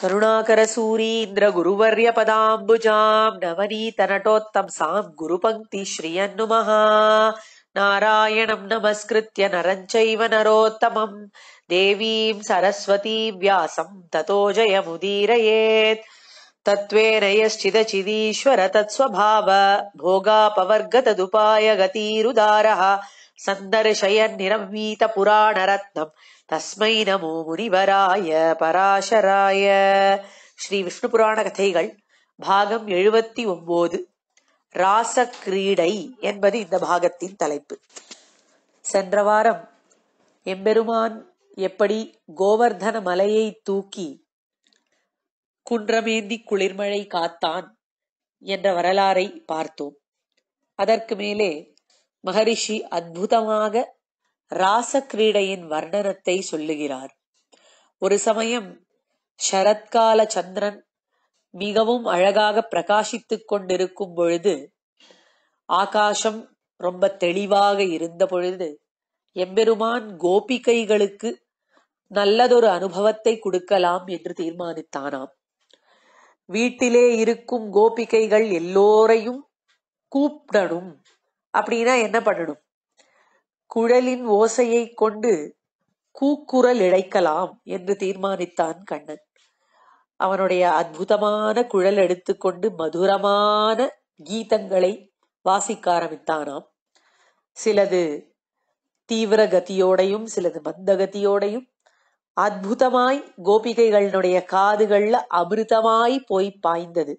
करुणाकरसूरीन्द्रगुरुवर्यपदाम्बुजाम् नवनीतनटोत्तम् साम् गुरुपङ्क्ति श्रियन्नुमः नारायणम् नमस्कृत्य नरम् चैव नरोत्तमम् देवीम् सरस्वती व्यासम् ततो जयमुदीरयेत् तत्त्वेन यश्चिदचिदीश्वर तत्स्वभाव भोगापवर्गतदुपायगतीरुदारः सन्दर्शयन्निरवीतपुराणरत्नम् தஸ்மை நமோ முனிவராய பராசராய ஸ்ரீ விஷ்ணு புராண கதைகள் பாகம் எழுபத்தி ஒன்பது கிரீடை என்பது இந்த பாகத்தின் தலைப்பு சென்ற வாரம் எம்பெருமான் எப்படி கோவர்தன மலையை தூக்கி குன்றமேந்தி குளிர்மழை காத்தான் என்ற வரலாறை பார்த்தோம் அதற்கு மேலே மகரிஷி அற்புதமாக கிரீடையின் வர்ணனத்தை சொல்லுகிறார் ஒரு சமயம் சரத்கால சந்திரன் மிகவும் அழகாக பிரகாசித்துக் கொண்டிருக்கும் பொழுது ஆகாசம் ரொம்ப தெளிவாக இருந்த பொழுது எம்பெருமான் கோபிகைகளுக்கு நல்லதொரு அனுபவத்தை கொடுக்கலாம் என்று தீர்மானித்தானாம் வீட்டிலே இருக்கும் கோபிகைகள் எல்லோரையும் கூப்பிடணும் அப்படின்னா என்ன பண்ணணும் குழலின் ஓசையைக் கொண்டு கூக்குரலிழைக்கலாம் என்று தீர்மானித்தான் கண்ணன். அவனுடைய அற்புதமான குழல் எடுத்துக்கொண்டு மதுரமான கீதங்களை வாசிக்க ஆரம்பித்தானாம். சிலது தீவிர கதியோடையும் சிலது மந்த கதியோடையும் அத்புதமாய் கோபிகைகளினுடைய காதுகள்ல அமிர்தமாய் போய் பாய்ந்தது.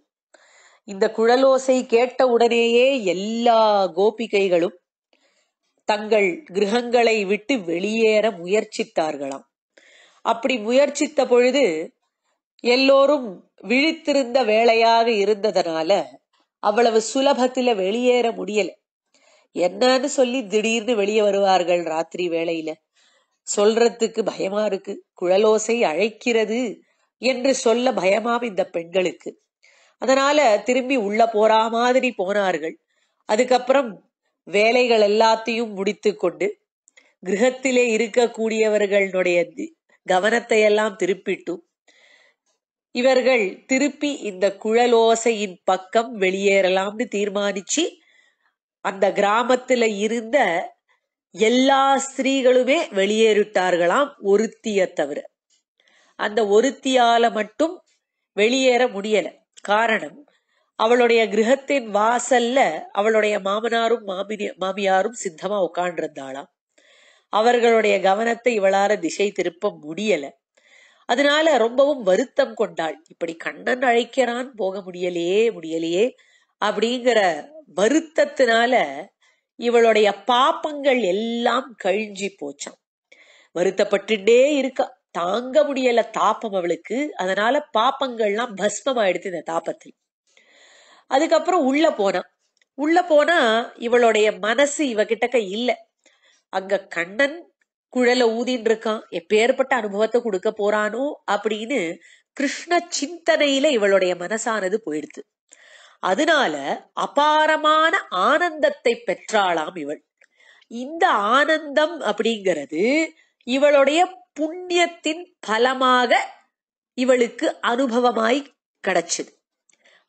இந்த குழலோசை கேட்ட உடனேயே எல்லா கோபிகைகளும் தங்கள் கிரகங்களை விட்டு வெளியேற முயற்சித்தார்களாம் அப்படி முயற்சித்த பொழுது எல்லோரும் விழித்திருந்த வேலையாக இருந்ததனால அவ்வளவு சுலபத்துல வெளியேற முடியல என்னன்னு சொல்லி திடீர்னு வெளியே வருவார்கள் ராத்திரி வேலையில சொல்றதுக்கு பயமா இருக்கு குழலோசை அழைக்கிறது என்று சொல்ல பயமாம் இந்த பெண்களுக்கு அதனால திரும்பி உள்ள போற மாதிரி போனார்கள் அதுக்கப்புறம் வேலைகள் எல்லாத்தையும் முடித்து கொண்டு கிரகத்திலே இருக்கக்கூடியவர்களுடைய கவனத்தை எல்லாம் திருப்பிட்டும் இவர்கள் திருப்பி இந்த குழலோசையின் பக்கம் வெளியேறலாம்னு தீர்மானிச்சு அந்த கிராமத்துல இருந்த எல்லா ஸ்திரீகளுமே வெளியேறிட்டார்களாம் ஒருத்திய தவிர அந்த ஒருத்தியால மட்டும் வெளியேற முடியல காரணம் அவளுடைய கிரகத்தின் வாசல்ல அவளுடைய மாமனாரும் மாமினி மாமியாரும் சித்தமா உட்காண்டிருந்தாளாம் அவர்களுடைய கவனத்தை இவளார திசை திருப்ப முடியல அதனால ரொம்பவும் வருத்தம் கொண்டாள் இப்படி கண்ணன் அழைக்கிறான் போக முடியலையே முடியலையே அப்படிங்கிற வருத்தத்தினால இவளுடைய பாப்பங்கள் எல்லாம் கழிஞ்சி போச்சான் வருத்தப்பட்டுட்டே இருக்க தாங்க முடியல தாப்பம் அவளுக்கு அதனால பாப்பங்கள்லாம் பஸ்மமாயிடுது இந்த தாப்பத்தில் அதுக்கப்புறம் உள்ள போனான் உள்ள போனா இவளுடைய மனசு இவகிட்டக்க இல்ல அங்க கண்ணன் குழல ஊதின்னு இருக்கான் எப்பேற்பட்ட அனுபவத்தை கொடுக்க போறானோ அப்படின்னு கிருஷ்ண சிந்தனையில இவளுடைய மனசானது போயிடுது அதனால அபாரமான ஆனந்தத்தை பெற்றாளாம் இவள் இந்த ஆனந்தம் அப்படிங்கிறது இவளுடைய புண்ணியத்தின் பலமாக இவளுக்கு அனுபவமாய் கிடைச்சது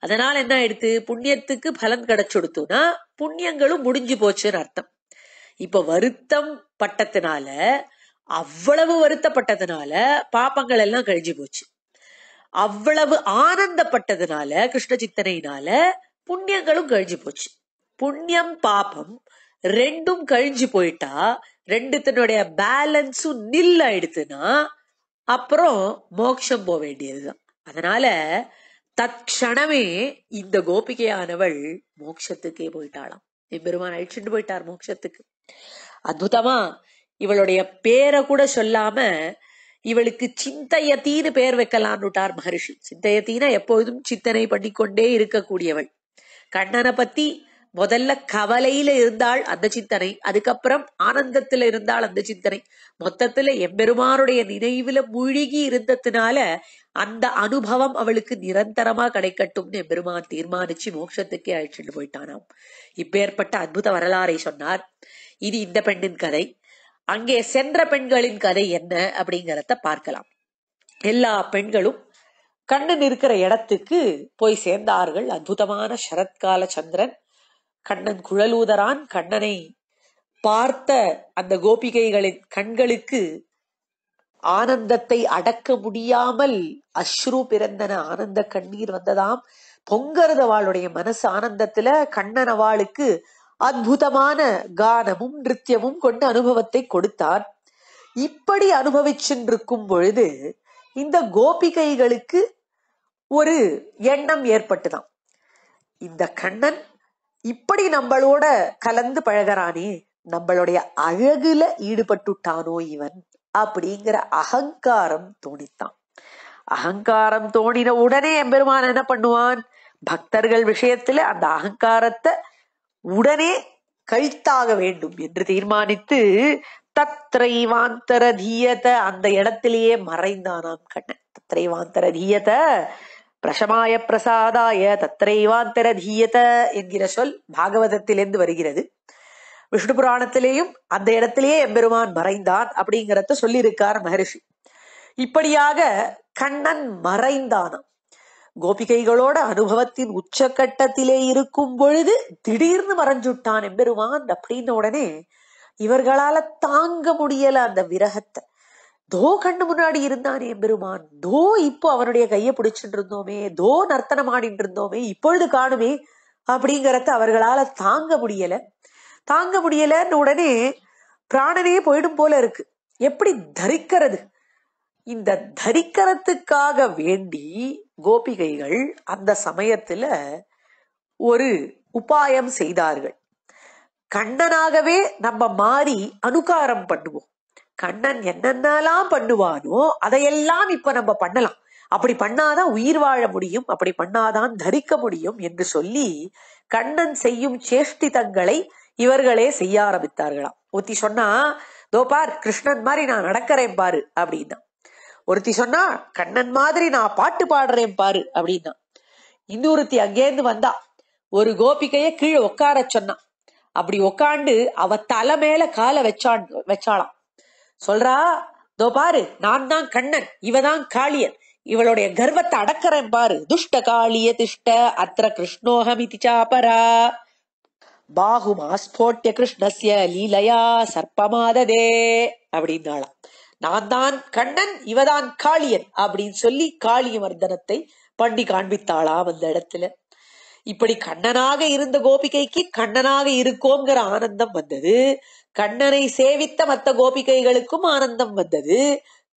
அதனால என்ன ஆயிடுத்து புண்ணியத்துக்கு பலன் கிடைச்சுடுத்துனா புண்ணியங்களும் முடிஞ்சு போச்சுன்னு அர்த்தம் இப்ப வருத்தம் பட்டத்தினால அவ்வளவு வருத்தப்பட்டதுனால பாப்பங்கள் எல்லாம் கழிஞ்சு போச்சு அவ்வளவு ஆனந்தப்பட்டதுனால கிருஷ்ண சித்தனையினால புண்ணியங்களும் கழிஞ்சு போச்சு புண்ணியம் பாபம் ரெண்டும் கழிஞ்சு போயிட்டா ரெண்டுத்தினுடைய பேலன்ஸும் நில் ஆயிடுத்துன்னா அப்புறம் மோக்ஷம் போக வேண்டியதுதான் அதனால தற்கணமே இந்த கோபிகையானவள் மோட்சத்துக்கே போயிட்டாளாம் எம்பெருமான் அழிச்சுட்டு போயிட்டார் மோட்சத்துக்கு அற்புதமா இவளுடைய பேரை கூட சொல்லாம இவளுக்கு சிந்தையத்தின்னு பெயர் வைக்கலான்னுட்டார் மகரிஷி சிந்தையத்தினா எப்போதும் சிந்தனை பண்ணிக்கொண்டே இருக்கக்கூடியவள் கண்ணனை பத்தி முதல்ல கவலையில இருந்தால் அந்த சிந்தனை அதுக்கப்புறம் ஆனந்தத்துல இருந்தால் அந்த சிந்தனை மொத்தத்துல எம்பெருமானுடைய நினைவுல முழுகி இருந்ததுனால அந்த அனுபவம் அவளுக்கு நிரந்தரமா கிடைக்கட்டும்னு எம்பெருமான் தீர்மானிச்சு மோட்சத்துக்கே அழைச்சிட்டு போயிட்டானாம் இப்பேற்பட்ட அற்புத வரலாறை சொன்னார் இது இந்த பெண்ணின் கதை அங்கே சென்ற பெண்களின் கதை என்ன அப்படிங்கிறத பார்க்கலாம் எல்லா பெண்களும் கண்ணு இருக்கிற இடத்துக்கு போய் சேர்ந்தார்கள் அற்புதமான சரத்கால சந்திரன் கண்ணன் குழலூதரான் கண்ணனை பார்த்த அந்த கோபிகைகளின் கண்களுக்கு ஆனந்தத்தை அடக்க முடியாமல் அஸ்ரு பிறந்தன ஆனந்த கண்ணீர் வந்ததாம் பொங்கறது வாளுடைய மனசு ஆனந்தத்துல கண்ணன் அவளுக்கு அற்புதமான கானமும் நிருத்தியமும் கொண்டு அனுபவத்தை கொடுத்தார் இப்படி அனுபவிச்சென்றிருக்கும் பொழுது இந்த கோபிகைகளுக்கு ஒரு எண்ணம் ஏற்பட்டுதான் இந்த கண்ணன் இப்படி நம்மளோட கலந்து பழகிறானே நம்மளுடைய அழகுல ஈடுபட்டுட்டானோ இவன் அப்படிங்கிற அகங்காரம் தோணித்தான் அகங்காரம் தோணின உடனே எம்பெருமான் என்ன பண்ணுவான் பக்தர்கள் விஷயத்துல அந்த அகங்காரத்தை உடனே கழித்தாக வேண்டும் என்று தீர்மானித்து தத்ரைவாந்தர தீயத அந்த இடத்திலேயே மறைந்தானாம் கண்ணன் தத்ரைவாந்தர தீயத பிரசமாய பிரசாதாய தத்தைவாந்தரதீயத என்கிற சொல் பாகவதத்திலிருந்து வருகிறது விஷ்ணு புராணத்திலேயும் அந்த இடத்திலேயே எம்பெருமான் மறைந்தான் அப்படிங்கிறத சொல்லியிருக்கார் மகரிஷி இப்படியாக கண்ணன் மறைந்தானாம் கோபிகைகளோட அனுபவத்தின் உச்சக்கட்டத்திலே இருக்கும் பொழுது திடீர்னு மறைஞ்சுட்டான் எம்பெருமான் அப்படின்ன உடனே இவர்களால தாங்க முடியல அந்த விரகத்தை தோ கண்ணு முன்னாடி இருந்தானே எம்பெருமான் தோ இப்போ அவனுடைய கையை பிடிச்சிட்டு இருந்தோமே தோ நர்த்தனம் ஆடிட்டு இருந்தோமே இப்பொழுது காணுமே அப்படிங்கறத அவர்களால தாங்க முடியல தாங்க முடியலன்னு உடனே பிராணனே போயிடும் போல இருக்கு எப்படி தரிக்கிறது இந்த தரிக்கிறதுக்காக வேண்டி கோபிகைகள் அந்த சமயத்துல ஒரு உபாயம் செய்தார்கள் கண்ணனாகவே நம்ம மாறி அனுகாரம் பண்ணுவோம் கண்ணன் என்னென்னலாம் பண்ணுவானோ அதையெல்லாம் இப்ப நம்ம பண்ணலாம் அப்படி பண்ணாதான் உயிர் வாழ முடியும் அப்படி பண்ணாதான் தரிக்க முடியும் என்று சொல்லி கண்ணன் செய்யும் சேஷ்டிதங்களை இவர்களே செய்ய ஆரம்பித்தார்களாம் ஒருத்தி சொன்னா தோ பார் கிருஷ்ணன் மாதிரி நான் நடக்கிறேன் பாரு அப்படின்னா ஒருத்தி சொன்னா கண்ணன் மாதிரி நான் பாட்டு பாடுறேன் பாரு அப்படின்னா இன்னொருத்தி அங்கேருந்து வந்தா ஒரு கோபிகைய கீழே உட்கார சொன்னான் அப்படி உக்காண்டு அவ தலை மேல காலை வச்சான் வச்சாளாம் சொல்றா தோ பாரு நான் தான் கண்ணன் இவதான் காளியன் இவளுடைய கர்வத்தை அடக்கிறேன் பாரு துஷ்ட காளிய திஷ்ட அத்திர கிருஷ்ணோஹமிதி சாபரா பாகுமாஸ்போட்டிய கிருஷ்ணசிய லீலையா சர்ப்பமாததே அப்படின்னாலாம் நான் தான் கண்ணன் இவதான் காளியன் அப்படின்னு சொல்லி காளிய மர்தனத்தை பண்ணி காண்பித்தாளாம் அந்த இடத்துல இப்படி கண்ணனாக இருந்த கோபிகைக்கு கண்ணனாக இருக்கோங்கிற ஆனந்தம் வந்தது கண்ணனை சேவித்த மத்த கோபிகைகளுக்கும் ஆனந்தம் வந்தது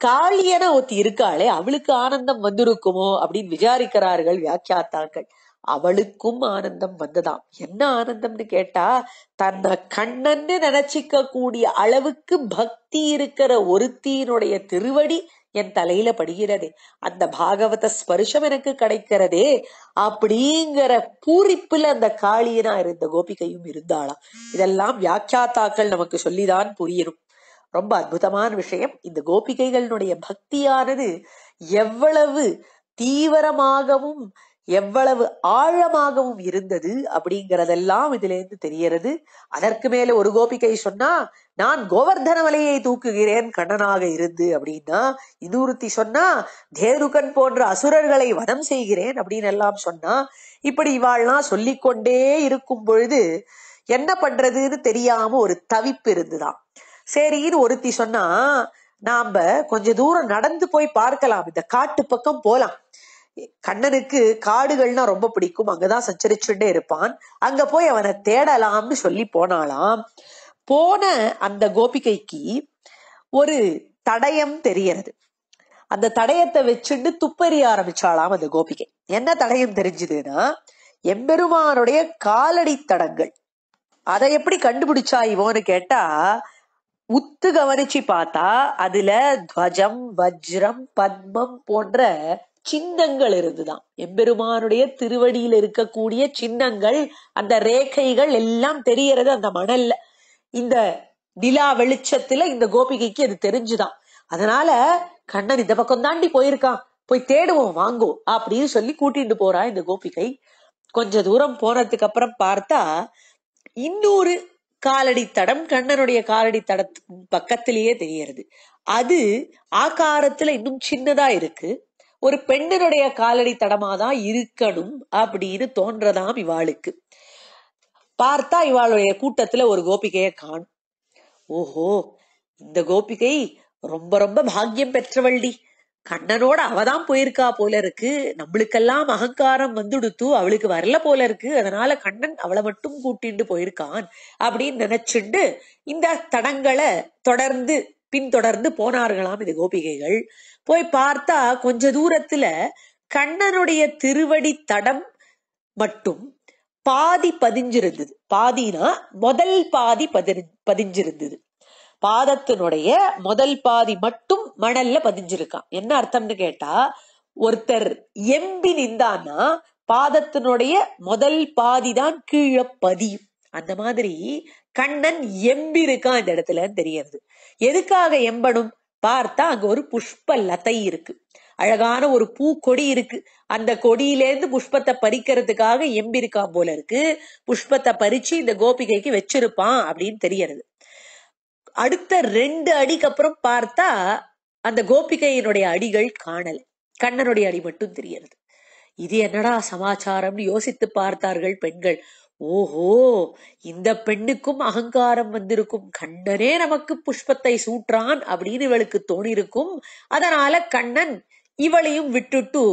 காளியன ஒத்தி இருக்காளே அவளுக்கு ஆனந்தம் வந்திருக்குமோ அப்படின்னு விசாரிக்கிறார்கள் வியாக்கியாத்தாக்கள் அவளுக்கும் ஆனந்தம் வந்ததாம் என்ன ஆனந்தம்னு கேட்டா தன்னை கண்ணன்னு நினைச்சிக்க கூடிய அளவுக்கு பக்தி இருக்கிற ஒருத்தியினுடைய திருவடி என் தலையில படுகிறது அந்த பாகவத ஸ்பர்ஷம் எனக்கு கிடைக்கிறதே அப்படிங்கிற பூரிப்புல அந்த காளியனா இருந்த கோபிகையும் இருந்தாளாம் இதெல்லாம் வியாக்கியாத்தாக்கள் நமக்கு சொல்லிதான் புரியணும் ரொம்ப அற்புதமான விஷயம் இந்த கோபிகைகளுடைய பக்தியானது எவ்வளவு தீவிரமாகவும் எவ்வளவு ஆழமாகவும் இருந்தது அப்படிங்கிறதெல்லாம் இதுல இருந்து தெரியறது அதற்கு மேல ஒரு கோபிகை சொன்னா நான் கோவர்தன மலையை தூக்குகிறேன் கண்ணனாக இருந்து அப்படின்னா இன்னொருத்தி சொன்னா தேருகன் போன்ற அசுரர்களை வதம் செய்கிறேன் அப்படின்னு எல்லாம் சொன்னா இப்படி இவாள்லாம் சொல்லிக்கொண்டே இருக்கும் பொழுது என்ன பண்றதுன்னு தெரியாம ஒரு தவிப்பு இருந்துதான் சரின்னு ஒருத்தி சொன்னா நாம கொஞ்ச தூரம் நடந்து போய் பார்க்கலாம் இந்த காட்டு பக்கம் போலாம் கண்ணனுக்கு காடுகள்னா ரொம்ப பிடிக்கும் அங்கதான் சஞ்சரிச்சுட்டே இருப்பான் அங்க போய் அவனை தேடலாம்னு சொல்லி போனாலாம் போன அந்த கோபிகைக்கு ஒரு தடயம் தெரியறது அந்த தடயத்தை வச்சுட்டு துப்பறிய ஆரம்பிச்சாலாம் அந்த கோபிகை என்ன தடயம் தெரிஞ்சதுன்னா எம்பெருமானுடைய காலடி தடங்கள் அதை எப்படி கண்டுபிடிச்சா இவோன்னு கேட்டா உத்து கவனிச்சு பார்த்தா அதுல துவஜம் வஜ்ரம் பத்மம் போன்ற சின்னங்கள் இருந்துதான் எம்பெருமானுடைய திருவடியில் இருக்கக்கூடிய சின்னங்கள் அந்த ரேகைகள் எல்லாம் தெரியறது அந்த மணல்ல இந்த நிலா வெளிச்சத்துல இந்த கோபிகைக்கு அது தெரிஞ்சுதான் அதனால கண்ணன் இந்த பக்கம் தாண்டி போயிருக்கான் போய் தேடுவோம் வாங்குவோம் அப்படின்னு சொல்லி கூட்டிட்டு போறா இந்த கோபிகை கொஞ்ச தூரம் போனதுக்கு அப்புறம் பார்த்தா இன்னொரு காலடி தடம் கண்ணனுடைய காலடி தட பக்கத்திலேயே தெரியறது அது ஆகாரத்துல இன்னும் சின்னதா இருக்கு ஒரு பெண்ணினுடைய காலடி தடமாதான் இருக்கணும் அப்படின்னு தோன்றதாம் இவாளுக்கு பார்த்தா இவாளுடைய கூட்டத்துல ஒரு கோபிகைய காணும் ஓஹோ இந்த கோபிகை ரொம்ப ரொம்ப பாக்கியம் பெற்றவள்டி கண்ணனோட அவதான் போயிருக்கா போல இருக்கு நம்மளுக்கெல்லாம் அகங்காரம் வந்துடுத்து அவளுக்கு வரல போல இருக்கு அதனால கண்ணன் அவளை மட்டும் கூட்டிட்டு போயிருக்கான் அப்படின்னு நினைச்சுண்டு இந்த தடங்களை தொடர்ந்து பின்தொடர்ந்து போனார்களாம் இது கோபிகைகள் போய் பார்த்தா கொஞ்ச தூரத்துல கண்ணனுடைய திருவடி தடம் மட்டும் பாதி பதிஞ்சிருந்தது பாதினா முதல் பாதி பதி பதிஞ்சிருந்தது பாதத்தினுடைய முதல் பாதி மட்டும் மணல்ல பதிஞ்சிருக்கான் என்ன அர்த்தம்னு கேட்டா ஒருத்தர் எம்பி நின்றான்னா பாதத்தினுடைய முதல் பாதிதான் கீழே பதியும் அந்த மாதிரி கண்ணன் எம்பி இருக்கான் இந்த இடத்துல தெரியறது எதுக்காக எம்பனும் பார்த்தா அங்க ஒரு புஷ்ப லத்தை இருக்கு அழகான ஒரு பூ கொடி இருக்கு அந்த கொடியிலேருந்து புஷ்பத்தை பறிக்கிறதுக்காக எம்பிருக்கா போல இருக்கு புஷ்பத்தை பறிச்சு இந்த கோபிகைக்கு வச்சிருப்பான் அப்படின்னு தெரியறது அடுத்த ரெண்டு அடிக்கு அப்புறம் பார்த்தா அந்த கோபிகையினுடைய அடிகள் காணல் கண்ணனுடைய அடி மட்டும் தெரியறது இது என்னடா சமாச்சாரம்னு யோசித்து பார்த்தார்கள் பெண்கள் ஓஹோ இந்த பெண்ணுக்கும் அகங்காரம் வந்திருக்கும் கண்ணனே நமக்கு புஷ்பத்தை சூற்றான் அப்படின்னு இவளுக்கு தோணிருக்கும் அதனால கண்ணன் இவளையும் விட்டுட்டு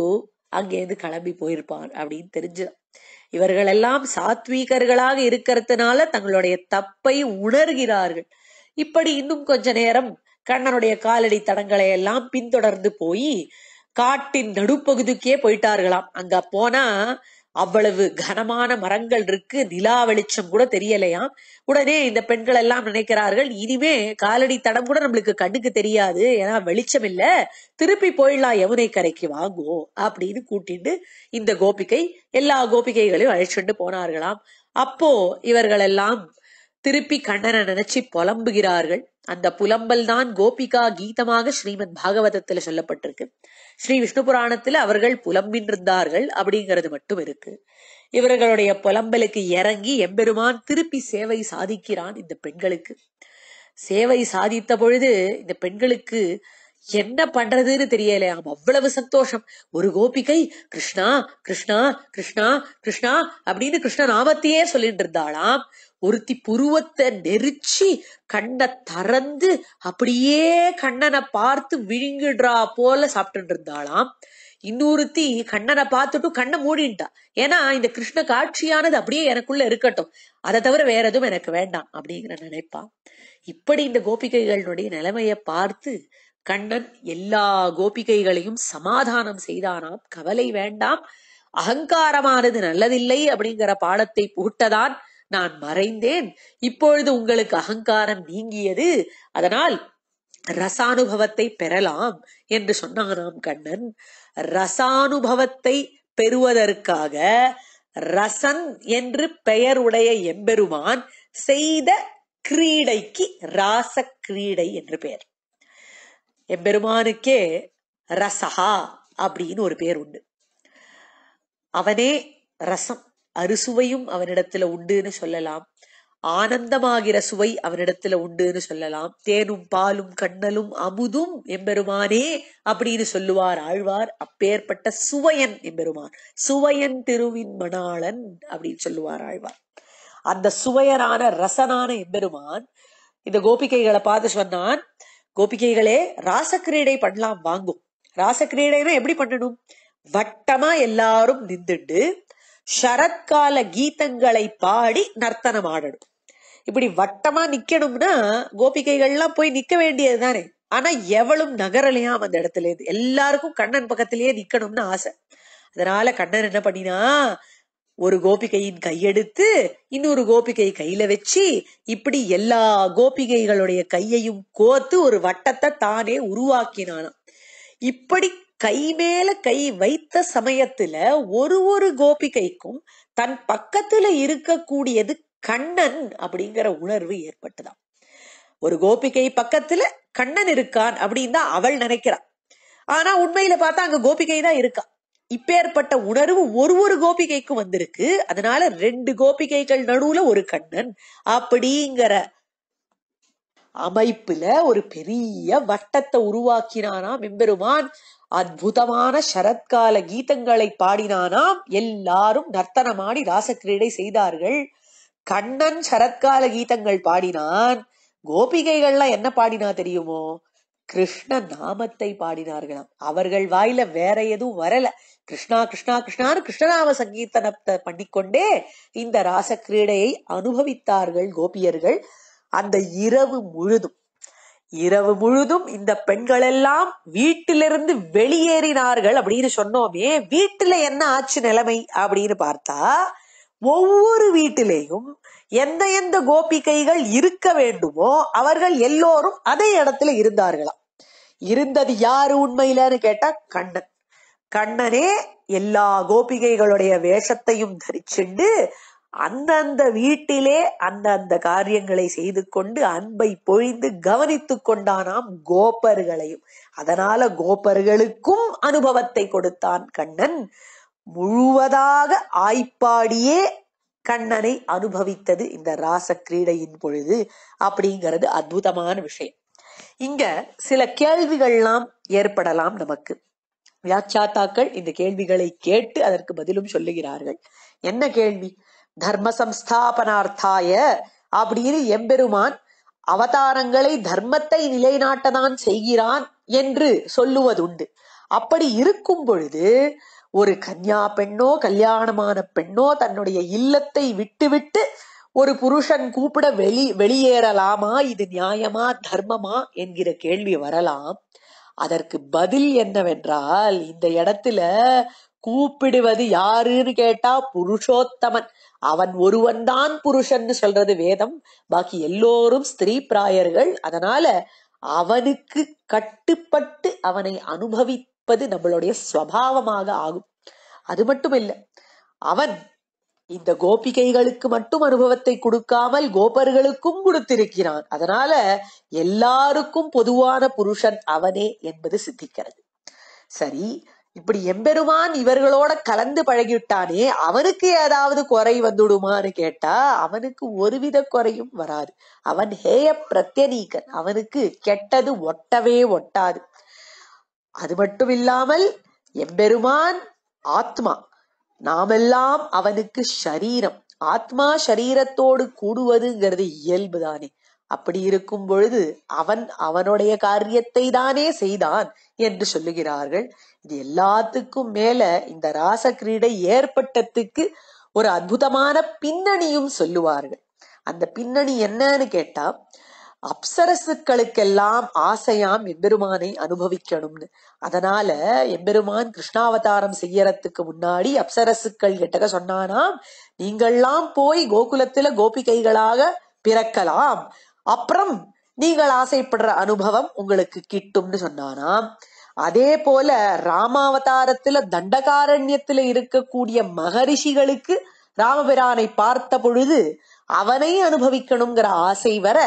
அங்கேருந்து கிளம்பி போயிருப்பான் அப்படின்னு தெரிஞ்சு இவர்கள் எல்லாம் சாத்வீகர்களாக இருக்கிறதுனால தங்களுடைய தப்பை உணர்கிறார்கள் இப்படி இன்னும் கொஞ்ச நேரம் கண்ணனுடைய காலடி தடங்களை எல்லாம் பின்தொடர்ந்து போய் காட்டின் நடுப்பகுதிக்கே போயிட்டார்களாம் அங்க போனா அவ்வளவு கனமான மரங்கள் இருக்கு நிலா வெளிச்சம் கூட தெரியலையாம் உடனே இந்த பெண்கள் எல்லாம் நினைக்கிறார்கள் இனிமே காலடி தடம் கூட நம்மளுக்கு கண்ணுக்கு தெரியாது ஏன்னா வெளிச்சம் இல்ல திருப்பி போயிடலாம் யமுனை கரைக்கு வாங்குவோம் அப்படின்னு கூட்டிட்டு இந்த கோபிகை எல்லா கோபிகைகளையும் அழைச்சிட்டு போனார்களாம் அப்போ இவர்கள் எல்லாம் திருப்பி கண்ணனை நினைச்சு புலம்புகிறார்கள் அந்த புலம்பல் தான் கோபிகா கீதமாக ஸ்ரீமத் பாகவதத்துல சொல்லப்பட்டிருக்கு ஸ்ரீ விஷ்ணு புராணத்துல அவர்கள் புலம்பின்றிருந்தார்கள் அப்படிங்கிறது மட்டும் இருக்கு இவர்களுடைய புலம்பலுக்கு இறங்கி எம்பெருமான் திருப்பி சேவை சாதிக்கிறான் இந்த பெண்களுக்கு சேவை சாதித்த பொழுது இந்த பெண்களுக்கு என்ன பண்றதுன்னு தெரியலையாம் அவ்வளவு சந்தோஷம் ஒரு கோபிகை கிருஷ்ணா கிருஷ்ணா கிருஷ்ணா கிருஷ்ணா அப்படின்னு கிருஷ்ண நாமத்தையே சொல்லிட்டு இருந்தாளாம் ஒருத்தி புருவத்தை நெரிச்சு கண்ணை தறந்து அப்படியே கண்ணனை பார்த்து விழுங்கிடுறா போல சாப்பிட்டு இருந்தாளாம் இன்னொருத்தி கண்ணனை பார்த்துட்டும் கண்ணை மூடிட்டா ஏன்னா இந்த கிருஷ்ண காட்சியானது அப்படியே எனக்குள்ள இருக்கட்டும் அதை தவிர வேற எதுவும் எனக்கு வேண்டாம் அப்படிங்கிற நினைப்பா இப்படி இந்த கோபிகைகளுடைய நிலைமையை பார்த்து கண்ணன் எல்லா கோபிகைகளையும் சமாதானம் செய்தானாம் கவலை வேண்டாம் அகங்காரமானது நல்லதில்லை அப்படிங்கிற பாடத்தை போட்டதான் நான் மறைந்தேன் இப்பொழுது உங்களுக்கு அகங்காரம் நீங்கியது அதனால் ரசானுபவத்தை பெறலாம் என்று சொன்னாராம் கண்ணன் ரசானுபவத்தை பெறுவதற்காக ரசன் என்று பெயர் உடைய எம்பெருமான் செய்த கிரீடைக்கு ராச கிரீடை என்று பெயர் எம்பெருமானுக்கே ரசஹா அப்படின்னு ஒரு பேர் உண்டு அவனே ரசம் அறுசுவையும் அவனிடத்துல உண்டுன்னு சொல்லலாம் ஆனந்தமாகிற சுவை அவனிடத்துல உண்டுன்னு சொல்லலாம் தேனும் பாலும் கண்ணலும் அமுதும் எம்பெருமானே அப்படின்னு சொல்லுவார் ஆழ்வார் அப்பேற்பட்ட சுவையன் எம்பெருமான் சுவையன் திருவின் மணாளன் அப்படின்னு சொல்லுவார் ஆழ்வார் அந்த சுவையனான ரசனான எம்பெருமான் இந்த கோபிகைகளை பார்த்து சொன்னான் கோபிகைகளே ராசக்கிரீடை பண்ணலாம் வாங்கும் ராசக்கிரீடைனா எப்படி பண்ணணும் வட்டமா எல்லாரும் நின்றுண்டு சரத்கால கீதங்களை பாடி நர்த்தனம் ஆடணும் இப்படி வட்டமா நிக்கணும்னா கோபிகைகள்லாம் போய் நிக்க வேண்டியது தானே ஆனா எவளும் நகரலையாம் அந்த இடத்துல இருந்து எல்லாருக்கும் கண்ணன் பக்கத்திலேயே நிக்கணும்னு ஆசை அதனால கண்ணன் என்ன பண்ணினா ஒரு கோபிகையின் கையெடுத்து இன்னொரு கோபிகை கையில வச்சு இப்படி எல்லா கோபிகைகளுடைய கையையும் கோத்து ஒரு வட்டத்தை தானே உருவாக்கினானாம் இப்படி கை மேல கை வைத்த சமயத்துல ஒரு ஒரு கோபிகைக்கும் தன் பக்கத்துல இருக்கக்கூடியது கண்ணன் அப்படிங்கிற உணர்வு ஏற்பட்டுதான் ஒரு கோபிகை பக்கத்துல கண்ணன் இருக்கான் அப்படின்னு தான் அவள் நினைக்கிறான் ஆனா உண்மையில பார்த்தா அங்க கோபிகை தான் இருக்கா இப்பேற்பட்ட உணர்வு ஒரு ஒரு கோபிகைக்கும் வந்திருக்கு அதனால ரெண்டு கோபிகைகள் நடுவுல ஒரு கண்ணன் அப்படிங்கிற அமைப்புல ஒரு பெரிய வட்டத்தை உருவாக்கினானா மெம்பெருமான் அற்புதமான சரத்கால கீதங்களை பாடினானாம் எல்லாரும் நர்த்தனமாடி ராசக்கிரீடை செய்தார்கள் கண்ணன் சரத்கால கீதங்கள் பாடினான் கோபிகைகள்லாம் என்ன பாடினா தெரியுமோ கிருஷ்ண நாமத்தை பாடினார்களாம் அவர்கள் வாயில வேற எதுவும் வரல கிருஷ்ணா கிருஷ்ணா கிருஷ்ணான்னு கிருஷ்ணநாம சங்கீர்த்தனத்தை பண்ணிக்கொண்டே இந்த ராச கிரீடையை அனுபவித்தார்கள் கோபியர்கள் அந்த இரவு முழுதும் இரவு முழுதும் இந்த பெண்கள் எல்லாம் வீட்டிலிருந்து வெளியேறினார்கள் அப்படின்னு சொன்னோமே வீட்டுல என்ன ஆச்சு நிலைமை அப்படின்னு பார்த்தா ஒவ்வொரு வீட்டிலேயும் எந்த எந்த கோபிகைகள் இருக்க வேண்டுமோ அவர்கள் எல்லோரும் அதே இடத்துல இருந்தார்களாம் இருந்தது யாரு உண்மையிலன்னு கேட்டா கண்ணன் கண்ணனே எல்லா கோபிகைகளுடைய வேஷத்தையும் தரிச்சுண்டு அந்தந்த வீட்டிலே அந்தந்த காரியங்களை செய்து கொண்டு அன்பை பொழிந்து கவனித்து கொண்டானாம் கோபர்களையும் அதனால கோபர்களுக்கும் அனுபவத்தை கொடுத்தான் கண்ணன் முழுவதாக ஆய்ப்பாடியே கண்ணனை அனுபவித்தது இந்த ராச கிரீடையின் பொழுது அப்படிங்கிறது அற்புதமான விஷயம் இங்க சில கேள்விகள்லாம் ஏற்படலாம் நமக்கு வியாச்சாத்தாக்கள் இந்த கேள்விகளை கேட்டு அதற்கு பதிலும் சொல்லுகிறார்கள் என்ன கேள்வி தர்ம சம்ஸ்தாபனார்த்தாய அப்படின்னு எம்பெருமான் அவதாரங்களை தர்மத்தை நிலைநாட்டதான் செய்கிறான் என்று சொல்லுவதுண்டு அப்படி இருக்கும் பொழுது ஒரு கன்யா பெண்ணோ கல்யாணமான பெண்ணோ தன்னுடைய இல்லத்தை விட்டுவிட்டு ஒரு புருஷன் கூப்பிட வெளி வெளியேறலாமா இது நியாயமா தர்மமா என்கிற கேள்வி வரலாம் அதற்கு பதில் என்னவென்றால் இந்த இடத்துல கூப்பிடுவது யாருன்னு கேட்டா புருஷோத்தமன் அவன் ஒருவன்தான் புருஷன் சொல்றது வேதம் பாக்கி எல்லோரும் ஸ்திரீ பிராயர்கள் அதனால அவனுக்கு கட்டுப்பட்டு அவனை அனுபவிப்பது நம்மளுடைய சுவாவமாக ஆகும் அது மட்டும் இல்ல அவன் இந்த கோபிகைகளுக்கு மட்டும் அனுபவத்தை கொடுக்காமல் கோபர்களுக்கும் கொடுத்திருக்கிறான் அதனால எல்லாருக்கும் பொதுவான புருஷன் அவனே என்பது சித்திக்கிறது சரி இப்படி எம்பெருமான் இவர்களோட கலந்து பழகிவிட்டானே அவனுக்கு ஏதாவது குறை வந்துடுமான்னு கேட்டா அவனுக்கு ஒருவித குறையும் வராது அவன் ஹேய பிரத்யநீகன் அவனுக்கு கெட்டது ஒட்டவே ஒட்டாது அது மட்டும் இல்லாமல் எம்பெருமான் ஆத்மா நாமெல்லாம் அவனுக்கு சரீரம் ஆத்மா சரீரத்தோடு கூடுவதுங்கிறது இயல்புதானே அப்படி இருக்கும் பொழுது அவன் அவனுடைய காரியத்தை தானே செய்தான் என்று சொல்லுகிறார்கள் இது எல்லாத்துக்கும் மேல இந்த ராச கிரீடை ஏற்பட்டத்துக்கு ஒரு அற்புதமான பின்னணியும் சொல்லுவார்கள் அந்த பின்னணி என்னன்னு கேட்டா அப்சரசுக்களுக்கெல்லாம் ஆசையாம் எம்பெருமானை அனுபவிக்கணும்னு அதனால எம்பெருமான் கிருஷ்ணாவதாரம் செய்யறதுக்கு முன்னாடி அப்சரசுக்கள் கிட்டக சொன்னானாம் நீங்கள்லாம் போய் கோகுலத்துல கோபிகைகளாக பிறக்கலாம் அப்புறம் நீங்கள் ஆசைப்படுற அனுபவம் உங்களுக்கு கிட்டும்னு சொன்னானா அதே போல ராமாவதாரத்துல தண்டகாரண்யத்துல இருக்கக்கூடிய மகரிஷிகளுக்கு ராமபிரானை பார்த்த பொழுது அவனை அனுபவிக்கணுங்கிற ஆசை வர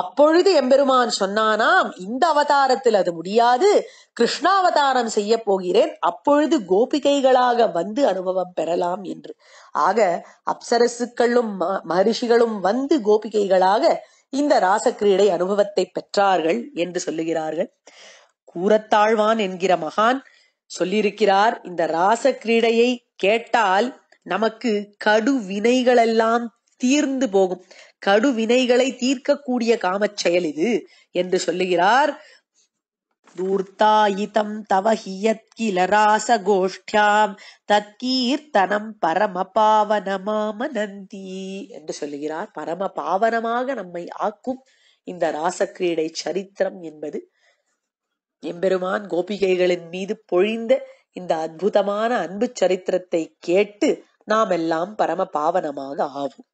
அப்பொழுது எம்பெருமான் சொன்னானாம் இந்த அவதாரத்தில் அது முடியாது கிருஷ்ணாவதாரம் செய்ய போகிறேன் அப்பொழுது கோபிகைகளாக வந்து அனுபவம் பெறலாம் என்று ஆக அப்சரசுக்களும் மகரிஷிகளும் வந்து கோபிகைகளாக இந்த ராசக்கிரீடை அனுபவத்தை பெற்றார்கள் என்று சொல்லுகிறார்கள் கூறத்தாழ்வான் என்கிற மகான் சொல்லியிருக்கிறார் இந்த ராச கிரீடையை கேட்டால் நமக்கு கடு வினைகளெல்லாம் தீர்ந்து போகும் கடுவினைகளை தீர்க்கக்கூடிய காமச் செயல் இது என்று சொல்லுகிறார் தூர்த்தாயிதம் தவ हि यत्किल தத்கீர்த்தனம் பரம பாவனமாமனந்தி என்று சொல்லுகிறார் பரம பாவனமாக நம்மை ஆக்கும் இந்த ராசக்கிரீடை சரித்திரம் என்பது எம்பெருமான் கோபிகைகளின் மீது பொழிந்த இந்த அற்புதமான அன்பு சரித்திரத்தை கேட்டு நாம் எல்லாம் பரம பாவனமாக ஆகும்